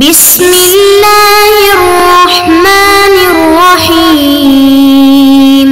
بسم الله الرحمن الرحيم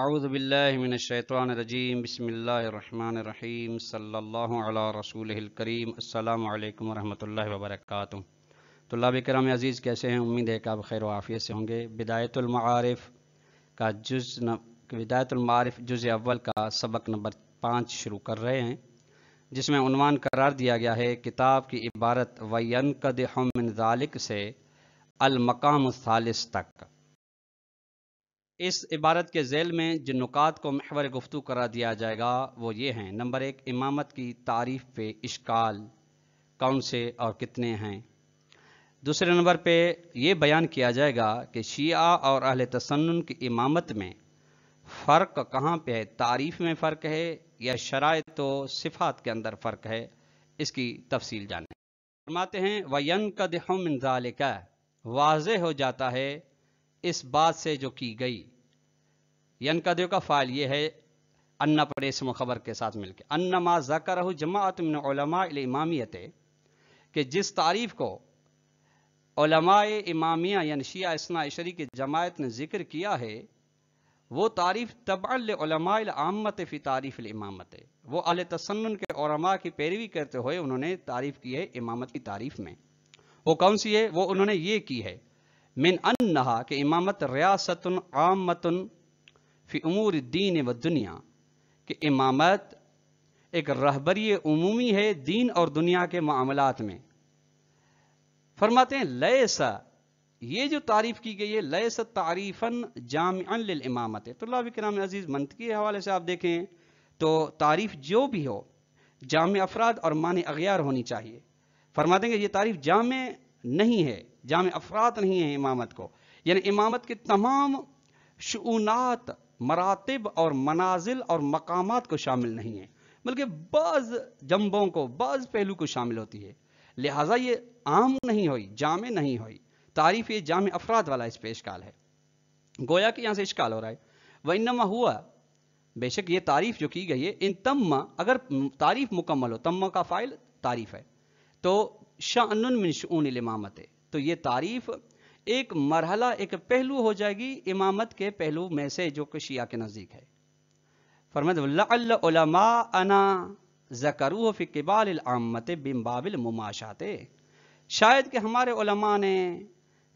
أعوذ بالله من الشيطان الرجيم بسم الله الرحمن الرحيم صلى الله على رسوله الكريم السلام عليكم ورحمة الله وبركاته तलाब कराम अज़ीज़ कैसे हैं उम्मीद है कि आप खैर वाफ़ियत से होंगे विदायतुलमारफ़ का जुज़ न विदायतुलमारफ़ जुज़ अव्वल का सबक नंबर पाँच शुरू कर रहे हैं जिसमें उनवान करार दिया गया है किताब की इबारत वयन कदमिन ज़ालिक से अलमकाम सालिस तक इस इबारत के जेल में जिन नुकात को महवर गुफ्तु करा दिया जाएगा वो ये हैं नंबर एक इमामत की तारीफ पे इश्काल कौन से और कितने हैं दूसरे नंबर पे ये बयान किया जाएगा कि शिया और अहल तसन्न की इमामत में फ़र्क कहाँ पे है तारीफ़ में फ़र्क है या शराय तो सिफात के अंदर फ़र्क है इसकी तफसील जाने फरमाते हैं वयन कदमिनजाल का वाज हो जाता है इस बात से जो की गई यन कदे का फ़ाल ये है अन्ना पर इसम खबर के साथ मिलकर मा जकर जमात इमामियत कि जिस तारीफ़ को इमामिया यानि शिया इसना इशरी की जमायत ने जिक्र किया है वो तारीफ़ आमत फ़ी तारीफ़ इमामत वो अल तसन के औरमा की पैरवी करते हुए उन्होंने तारीफ़ की है इमामत की तारीफ़ में वो कौन सी है वो उन्होंने ये की है मिन अन नहा कि इमामत रियासत आमतन फ़ी उमूर दीन व दुनिया कि इमामत एक रहबरी उमूमी है दीन और दुनिया के मामलत में फरमाते हैं लय सा ये जो तारीफ की गई है लयस तारीफन जाम इमामत तो कराम अजीज़ के हवाले से आप देखें तो तारीफ जो भी हो जाम अफराद और मान अगियार होनी चाहिए फरमा देंगे ये तारीफ जाम नहीं है जाम अफराद नहीं है इमामत को यानी इमामत के तमाम शूनात मरातब और मनाजिल और मकाम को शामिल नहीं है बल्कि बाज़ जम्बों को बाज़ पहलू को शामिल होती है लिहाजा ये आम नहीं हुई जाम नहीं हुई तारीफ ये जाम अफराद वाला इस पर इश्काल है गोया कि यहाँ से इश्काल हो रहा है व इनमा हुआ बेशक ये तारीफ जो की गई है इन तम्मा अगर तारीफ मुकम्मल हो तम्मा का फ़ाइल तारीफ है तो शान इमामत है तो ये तारीफ एक मरहला एक पहलू हो जाएगी इमामत के पहलू में से जो कि शिया के नज़दीक है फरमदमा अना जकरू फ़िकबाल आमत बिम्बाबिल मुमाशाते शायद कि हमारे ने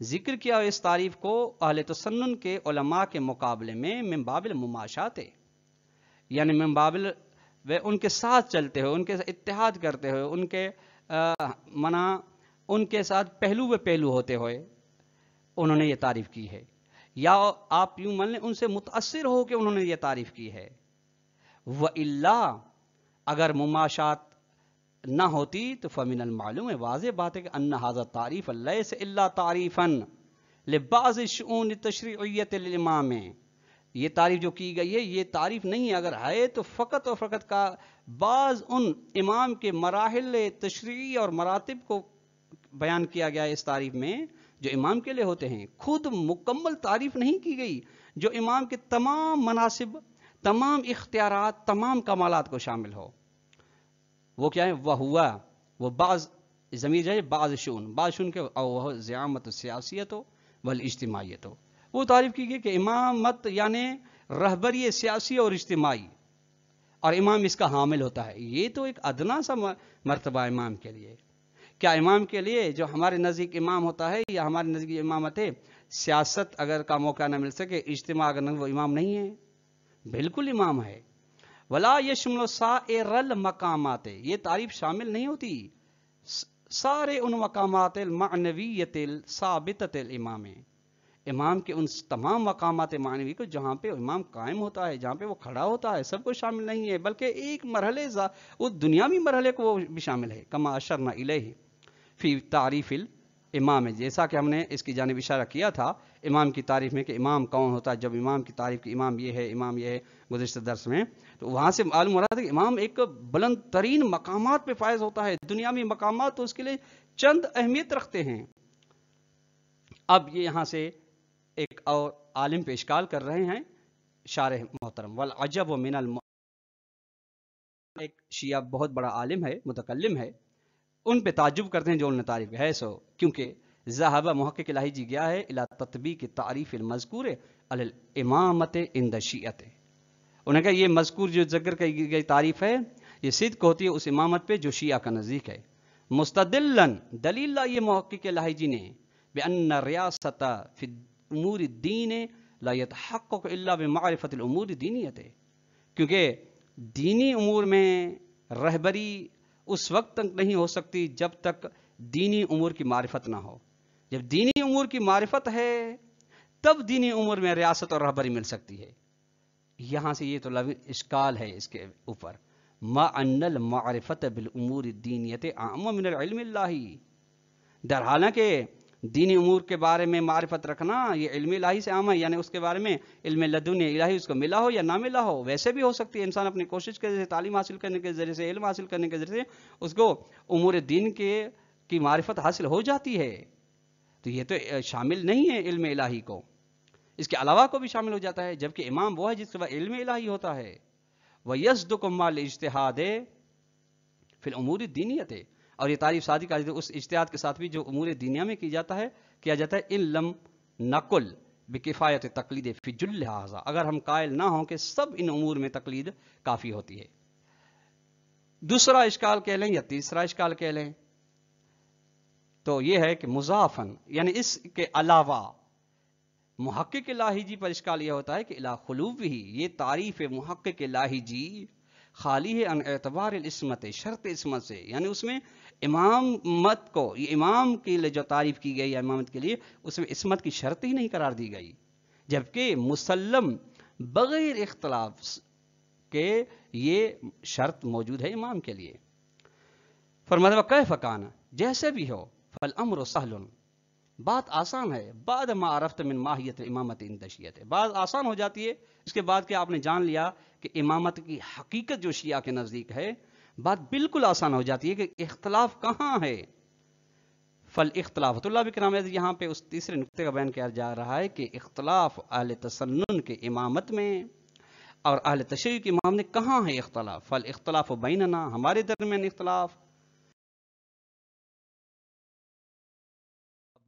जिक्र किया इस तारीफ को अहल तसन्न के उलमा के मुकाबले में मम्बाबिल मुमाशाते यानी मिम्बाबिल वे उनके साथ चलते हुए उनके इतिहाद करते हुए उनके आ, मना उनके साथ पहलू व पहलू होते हुए उन्होंने ये तारीफ की है या आप यूं मान लें उनसे मुतासर होकर उन्होंने ये तारीफ की है व अगर मुमाशात ना होती तो फ़मिन मालूम है वाज बात है कि अन हाजा तारीफ़ अल्ला तारीफ़न लिबाज शून तशरीत इमाम ये तारीफ़ जो की गई है ये तारीफ़ नहीं अगर है तो फ़कत और फ़कत का बाज़ उन इमाम के मराहल तशरी और मरातब को बयान किया गया है इस तारीफ़ में जो इमाम के लिए होते हैं खुद मुकम्मल तारीफ़ नहीं की गई जो इमाम के तमाम मनासिब तमाम इख्तियार तमाम कमालत को शामिल हो वो क्या है वह हुआ वह बाज ज़मीर जाए बाज शून बाज शून के वह ज़्यामत सियासीत हो वल इज्तमाहीत हो वो तारीफ़ की गई कि इमामत यानि रहबरी सियासी और इज्तमाही और इमाम इसका हामिल होता है ये तो एक अदना सा मरतबा इमाम के लिए क्या इमाम के लिए जो हमारे नज़दीक इमाम होता है या हमारे नज़दीक इमामत है सियासत अगर का मौका ना मिल सके इज्तम अगर वो इमाम नहीं है बिल्कुल इमाम है वला यशमल सारल मकामात ये तारीफ शामिल नहीं होती सारे उन मकामात साबित तिल इमाम इमाम के उन तमाम मकामात मानवी को जहाँ पे इमाम कायम होता है जहाँ पे वो खड़ा होता है सबको शामिल नहीं है बल्कि एक मरहले उस दुनियावी मरहले को वो भी शामिल है कमा अशर न इले फी तारीफिल इमाम है जैसा कि हमने इसकी जानब इशारा किया था इमाम की तारीफ में कि इमाम कौन होता है जब इमाम की तारीफ की इमाम ये है इमाम ये है गुजशत दर्स में तो वहाँ से मालूम हो रहा था कि इमाम एक बुलंद तरीन मकाम पर फायज होता है दुनिया में मकाम तो उसके लिए चंद अहमियत रखते हैं अब ये यहाँ से एक और आलिम पेशकाल कर रहे हैं शार मोहतरम वल अजब मिनल एक शिया बहुत बड़ा आलिम है मुतकलम है उन पे ताजुब करते हैं जो उन्होंने तारीफ है सो क्योंकि जहाबा महक़ लाही जी गया है अला तत्बी की तारीफ मजकूर अल इमामत इन दशियत उन्होंने कहा यह मजकूर जो जगर की गई तारीफ है ये सिद्क होती है उस इमामत पे जो शिया का नज़दीक है मुस्तदिलन दलील ये महक़ लाही जी ने बेअन रियासत फिमूर दीन लात हक़ मारफत उमूर दीनीत क्योंकि दीनी उमूर में रहबरी उस वक्त तक नहीं हो सकती जब तक दीनी उम्र की मारिफत ना हो जब दीनी उम्र की मारिफत है तब दीनी उम्र में रियासत और रहबरी मिल सकती है यहां से ये तो लव इश्काल है इसके ऊपर मानल बिल उमूर दीनियत आम दर हालांकि दीनी उमूर के बारे में मारफत रखना ये इल्म इलाही से आम है यानी उसके बारे में इल्म लदुन इलाही उसको मिला हो या ना मिला हो वैसे भी हो सकती है इंसान अपनी कोशिश के जरिए तालीम हासिल करने के जरिए से इल्म हासिल करने के जरिए उसको उमूर दीन के की मारफत हासिल हो जाती है तो ये तो शामिल नहीं है इल्म इलाही को इसके अलावा को भी शामिल हो जाता है जबकि इमाम वो है जिसके बाद इल्म इलाही होता है वह यसदुकमाल इश्तहादे फिर उमूर दीनीत और ये तारीफ शादी का उस इश्तिहाद के साथ भी जो उमूर दुनिया में की जाता है किया जाता है इन लम नकुल बेकिफायत तकलीद लिहाजा अगर हम कायल ना हों कि सब इन उमूर में तकलीद काफ़ी होती है दूसरा इश्काल कह लें या तीसरा इश्काल कह लें तो यह है कि मुजाफन यानी इसके अलावा महक्क लाहीजी पर इश्काल यह होता है कि इला खलूब ही ये तारीफ़ महक्क लाहीजी खाली है अन एतबार इसमत शर्त इसमत से यानी उसमें इमामत को ये इमाम के लिए जो तारीफ की गई है इमामत के लिए उसमें इसमत की शर्त ही नहीं करार दी गई जबकि मुसलम बग़ैर इख्तलाफ के ये शर्त मौजूद है इमाम के लिए फरमाते कह फकान जैसे भी हो फल अमर सहल बात आसान है बाद मारफ्त मिन माहियत इमामत इन है बात आसान हो जाती है इसके बाद क्या आपने जान लिया कि इमामत की हकीकत जो शिया के नज़दीक है बात बिल्कुल आसान हो जाती है कि इख्तलाफ कहाँ है फल इख्तलाफतुल्ला भी कराम यहाँ पे उस तीसरे नुकते का बयान किया जा रहा है कि इख्तलाफ आल तसन्न के इमामत में और आल तशरी के इमाम ने कहाँ है इख्तलाफ फल इख्तलाफ बैनना हमारे दरमियान इख्तलाफ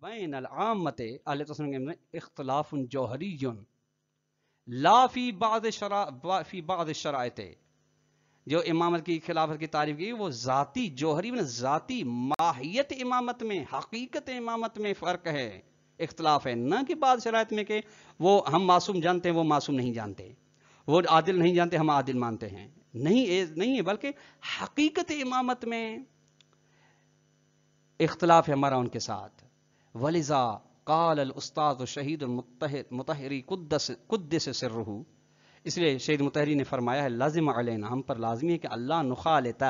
बैन अलामत आल तसन के इख्तलाफ जौहरी लाफी बाद शरा फी बाद शरात जो इमामत की खिलाफत की तारीफ की वो जाति जोहरी में जाति माहियत इमामत में हकीकत इमामत में फ़र्क है इख्तलाफ है ना कि बाद शरात में के वो हम मासूम जानते हैं वो मासूम नहीं जानते वो आदिल नहीं जानते हम आदिल मानते हैं नहीं ए, नहीं है बल्कि हकीकत इमामत में इख्तलाफ है हमारा उनके साथ वलिजा काल उस्ताद शहीद मुतहरी कुद्दस कुद्दस सिर रहू इसलिए शहीद मुतहरी ने फरमाया है लाजिम अलैना हम पर लाजमी है कि अल्लाह नुखा लेता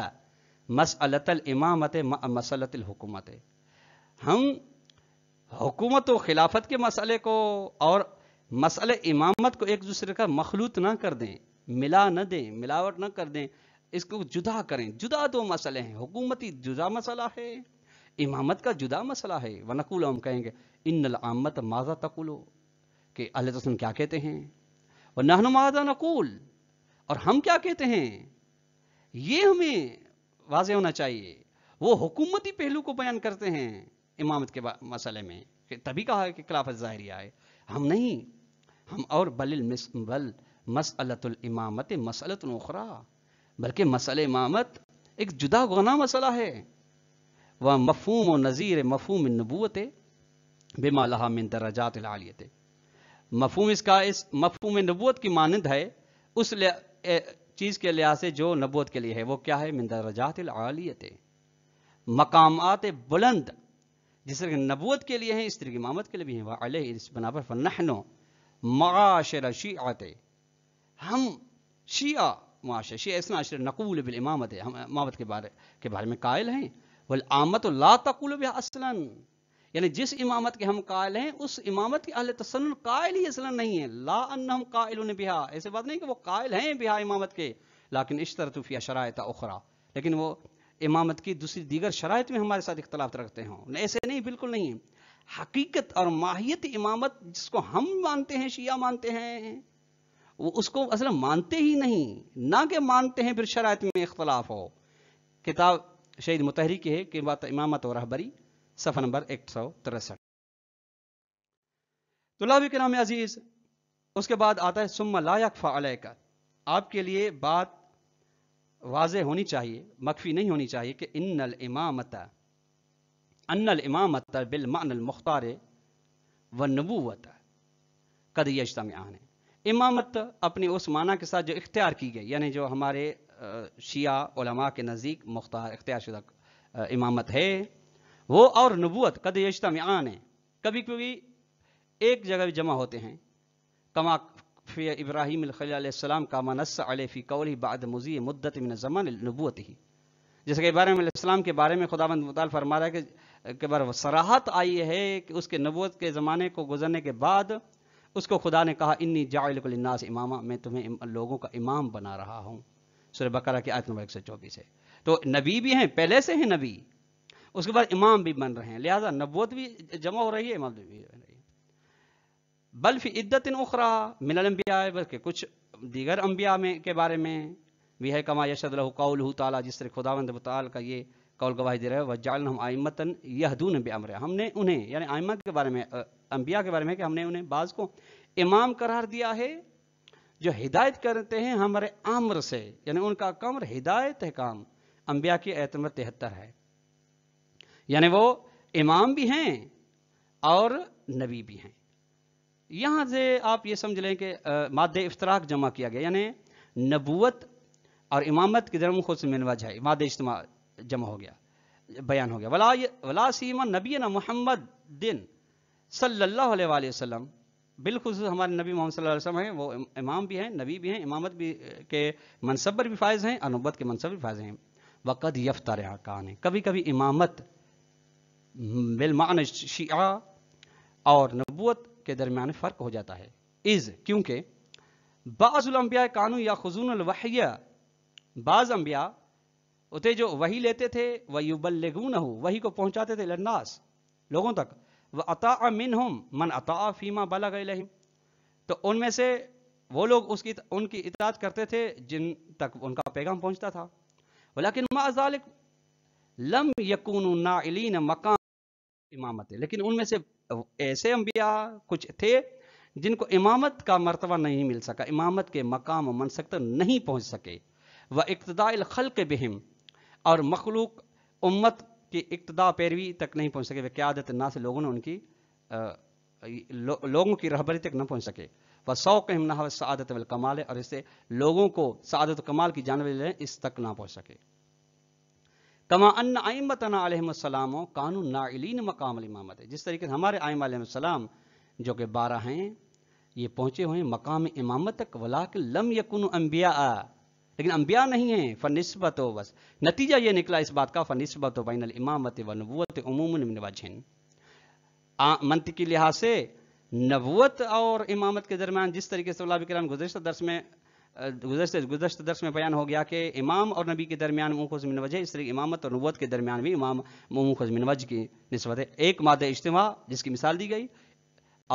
मसलतल इमामत मसलतल हुकूमत हम हुकूमत व खिलाफत के मसले को और मसल इमामत को एक दूसरे का मखलूत ना कर दें मिला न दें मिलावट न कर दें इसको जुदा करें जुदा दो मसले हैं हुकूमती जुदा मसला है इमामत का जुदा मसला है वनकुल हम कहेंगे इन आमत माजा तकुलो कि अल्लाह तस्म क्या कहते हैं वह नहनुमादा नकूल और हम क्या कहते हैं ये हमें वाज होना चाहिए वो हुकूमती पहलू को बयान करते हैं इमामत के मसले में तभी कहा है कि खिलाफत ज़ाहिर है हम नहीं हम और बल बल मसलतुल इमामत मसलत नखरा बल्कि मसल इमामत एक जुदा गुना मसला है वह मफहम व नज़ीर मफहम नबूत बेमा मिन दराजात आलियत मफहम इसका इस मफहम नबूत की मानंद है उस चीज़ के लिहाज से जो नबूत के लिए है वो क्या है मिंदरजातलियत मकाम बुलंद जिस तरह नबूत के लिए हैं इस तरह की इमामत के लिए भी हैं वाले इस बना पर फनहनो माशर शी आते हम शिया माशर शी ऐसा आशर नकूल बिल इमामत है हम इमामत के बारे के बारे में कायल हैं वल आमत ला तकुल असलन यानी जिस इमामत के हम कायल हैं उस इमामत के अहले तसन कायल ही असल नहीं है ला अन हम कायल बिहा ऐसे बात नहीं कि वो कायल हैं बिहा इमामत के लेकिन इस तरह तुफिया शराय उखरा लेकिन वो इमामत की दूसरी दीगर शराय में हमारे साथ इख्तलाफ रखते हों ऐसे नहीं बिल्कुल नहीं हकीकत और माहियत इमामत जिसको हम मानते हैं शिया मानते हैं वो उसको असल मानते ही नहीं ना कि मानते हैं फिर शराय में इख्तलाफ हो किताब शहीद मुतहरी की है कि बात इमामत और रहबरी सफ़ा नंबर एक सौ तिरसठ तो के नाम अजीज उसके बाद आता है सुम्मा लायक फ़ालय का आपके लिए बात वाज होनी चाहिए मख्फी नहीं होनी चाहिए कि इन्नल इमामत अनल इमामत बिलमानल मुख्तार व नबूवत कद में आने इमामत अपने उस माना के साथ जो इख्तियार की गई यानी जो हमारे शिया उलमा के नज़दीक मुख्तार इख्तियार शुदा इमामत है वो और नबूत कद आन है कभी कभी एक जगह भी जमा होते हैं कमा फी इब्राहिम खलीसम का मनस अलफ़ी कौली बाद मुजी मुद्दत मिन जमन नबूत ही जैसे कि इब्राहिम इस्लाम के बारे में खुदा मुताल फरमा रहा है कि के बार सराहत आई है कि उसके नबूत के ज़माने को गुजरने के बाद उसको खुदा ने कहा इन्नी जाइलनास इमामा मैं तुम्हें लोगों का इमाम बना रहा हूँ सुर बकरा की आयत नंबर एक सौ चौबीस है तो नबी भी हैं पहले से हैं नबी उसके बाद इमाम भी बन रहे हैं लिहाजा नबोत भी जमा हो रही है इमाम भी बन रही है बल्फी इद्दत उखरा मिनलम्बिया बल्कि कुछ दीगर अम्बिया में के बारे में भी है कमा यशद कौल ताला जिस तरह खुदावंद का ये कौल गवाही दे रहे हैं वजाल हम आइमतन यहदून बेअमर हमने उन्हें यानी आयमत के बारे में अम्बिया के बारे में कि हमने उन्हें बाज़ को इमाम करार दिया है जो हिदायत करते हैं हमारे आम्र से यानी उनका कमर हिदायत है काम अम्बिया की एतम तिहत्तर है यानी वो इमाम भी हैं और नबी भी हैं यहाँ से आप ये समझ लें कि मादे इफ्तराक जमा किया गया यानी नबूत और इमामत के दरम खुद से मिनवज है माद इज्तम जमा हो गया बयान हो गया वला वला सीमा नबी न मोहम्मद दिन सल्ला वसलम बिलखसूस हमारे नबी मोहम्मद वसल्लम हैं वो इमाम भी हैं नबी भी हैं इमामत भी के मनसब पर भी फायज हैं अनुबत के मनसब भी फायज हैं वक़द यफ्तार कान है कभी कभी इमामत बिलमान शिया और नबूत के दरमियान फ़र्क हो जाता है इज़ क्योंकि बाज़ुलम्बिया कानू या खजून बाज़ अम्बिया उते जो वही लेते थे वयुबलगून हो वही को पहुँचाते थे लन्नास लोगों तक व अता मिन हम मन अता फ़ीमा बला गए तो उनमें से वो लोग उसकी उनकी इतात करते थे जिन तक उनका पैगाम पहुँचता था लेकिन माजालिक लम यकून इलीन मकान इमामत है लेकिन उनमें से ऐसे अम्बिया कुछ थे जिनको इमामत का मरतबा नहीं मिल सका इमामत के मकाम मनसक तक नहीं पहुँच सके व खल के बहम और मखलूक उम्मत की इब्तदा पैरवी तक नहीं पहुँच सके वह क्यादत ना से लोगों ने उनकी लो, लोगों की रहबरी तक न पहुँच सके वह शौक हमना सदत वाल कमाल और इससे लोगों को सदत कमाल की जानवर इस तक ना पहुँच सके कमा अन आयमतनासलाम कानून नाइलिन मकाम इमामत है जिस तरीके से हमारे आयम जो कि बारह हैं ये पहुंचे हुए हैं मकाम इमामत तक वलाक लम यकुन अम्बिया लेकिन अम्बिया नहीं है फ़नस्बत हो बस नतीजा ये निकला इस बात का फ़नस्बत हो बैन इमामत व नबूत उमूमन वजन मनत के लिहाज से नबूत और इमामत के दरमियान जिस तरीके से अल्लाह कर गुजशत दर्श में गुजशत गुजशत दर्श में बयान हो गया कि इमाम और नबी के दरमियान मुखज मिनवज है इस तरह इमामत और नबूत के दरमियान भी इमाम मुखज मिनवज की नस्बत है एक माद इज्तम जिसकी मिसाल दी गई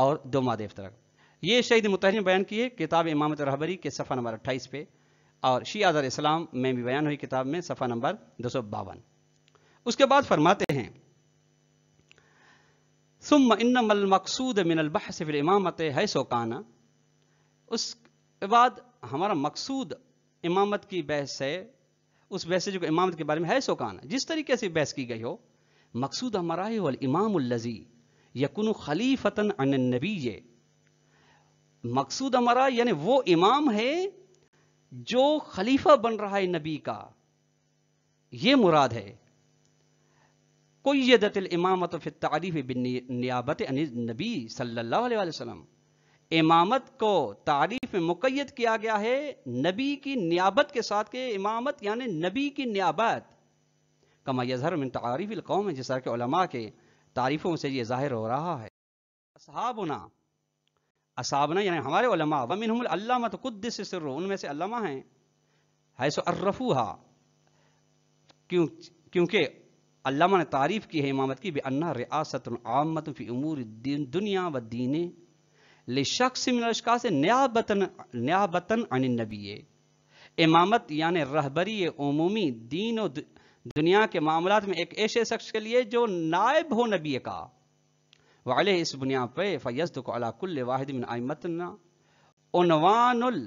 और दो माद इफ्तरक ये शहीद मुतहरी ने बयान किए किताब इमामत रहबरी के सफ़ा नंबर अट्ठाईस पे और शी आज़ार इस्लाम में भी बयान हुई किताब में सफ़ा नंबर दो सौ बावन उसके बाद फरमाते हैं सुम इनमल मकसूद मिनल बहसफ़िल इमामत है सोकाना उस के बाद हमारा मकसूद इमामत की बहस है उस बहस जो इमामत के बारे में है सोकान जिस तरीके से बहस की गई हो मकसूद हमारा है वल इमामजी यकुन खलीफतन अन नबी मकसूद हमारा यानी वो इमाम है जो खलीफा बन रहा है नबी का ये मुराद है कोई यदत इमामत फिर तारीफ़ बिन नियाबत नबी सल्लल्लाहु अलैहि वसल्लम इमामत को तारीफ में मुकैद किया गया है नबी की न्याबत के साथ के इमामत यानी नबी की न्याबत कमा यजहर मिन तारीफ़ कौम है जिस तरह के उलमा के तारीफ़ों से ये ज़ाहिर हो रहा है असहाबना असाबना यानी हमारे उलमा वमिन तो कुद्दिस सिर उनमें से अल्लामा हैं हैसो सो अर्रफूहा क्यों क्योंकि अल्लामा ने तारीफ़ की है इमामत की बन्ना रियासत आमत फ़ी उमूर दुनिया व दीने शख्स मिनशका से न्याबतन न्याबतन अन नबी इमामत यानि रहबरी उमूमी दीन और दुनिया के मामला में एक ऐसे शख्स के लिए जो नायब हो नबी का वाले इस बुनियाद पर फैसद को अलाकुल्ल वाहिद मिन आमतनावानुल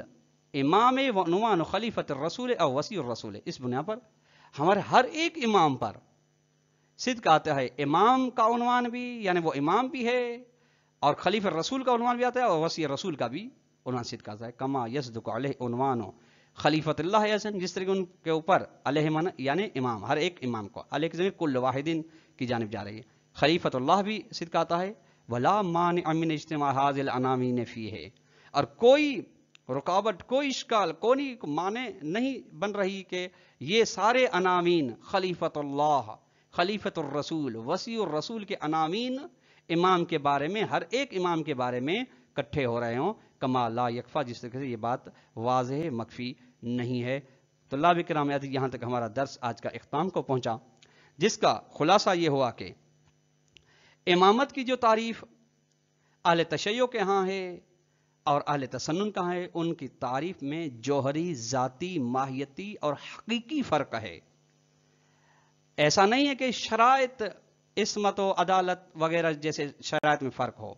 इमाम वनवान खलीफत रसूल और वसी रसूल इस बुनियाद पर हमारे हर एक इमाम पर सिद्ध कहते हैं इमाम का उनवान भी यानी वो इमाम भी है और खलीफ रसूल का भी आता है और वसी रसूल का भी उनवान सिद्ध आता है कमा यसदुकान खलीफतल्ला हसन जिस तरीके उनके ऊपर अलहमन यानी इमाम हर एक इमाम को अलह की जमीन कुल वाहिदीन की जानब जा रही है खलीफतल्ला भी सिद्ध आता है वला मान अमिन इज्तम हाजिल अनामीन फ़ी है और कोई रुकावट कोई इश्काल कोई माने नहीं बन रही कि ये सारे अनामीन खलीफतल्ला खलीफत रसूल वसी रसूल के अनामीन इमाम के बारे में हर एक इमाम के बारे में इकट्ठे हो रहे हों कमा ला यकफा जिस तरीके से ये बात वाज मकफी नहीं है तो ला कराम यहाँ तक हमारा दर्स आज का अख्ताम को पहुँचा जिसका खुलासा ये हुआ कि इमामत की जो तारीफ आल तशैय के यहाँ है और आल तसन्न का है उनकी तारीफ में जौहरी जाति माहियती और हकीकी फ़र्क है ऐसा नहीं है कि शरात इसमत अदालत वगैरह जैसे शरात में फ़र्क हो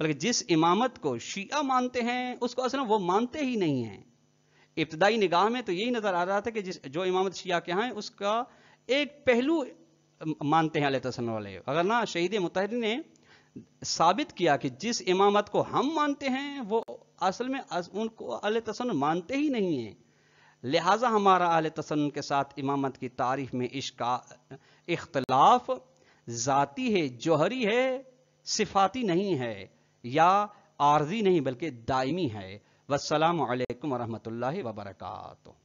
बल्कि जिस इमामत को शिया मानते हैं उसको असल वो मानते ही नहीं हैं इब्तदाई निगाह में तो यही नज़र आ रहा था कि जिस जो इमामत शिया के हैं है उसका एक पहलू मानते हैं अलतसन वाले अगर ना शहीद मुतहर ने साबित किया कि जिस इमामत को हम मानते हैं वो असल में उनको अल तसन मानते ही नहीं हैं लिहाजा हमारा अल तसन के साथ इमामत की तारीफ में इश्का इख्तलाफ ज़ाती है जौहरी है सिफाती नहीं है या आर्जी नहीं बल्कि दायमी है वसलम वरहमल वबरकू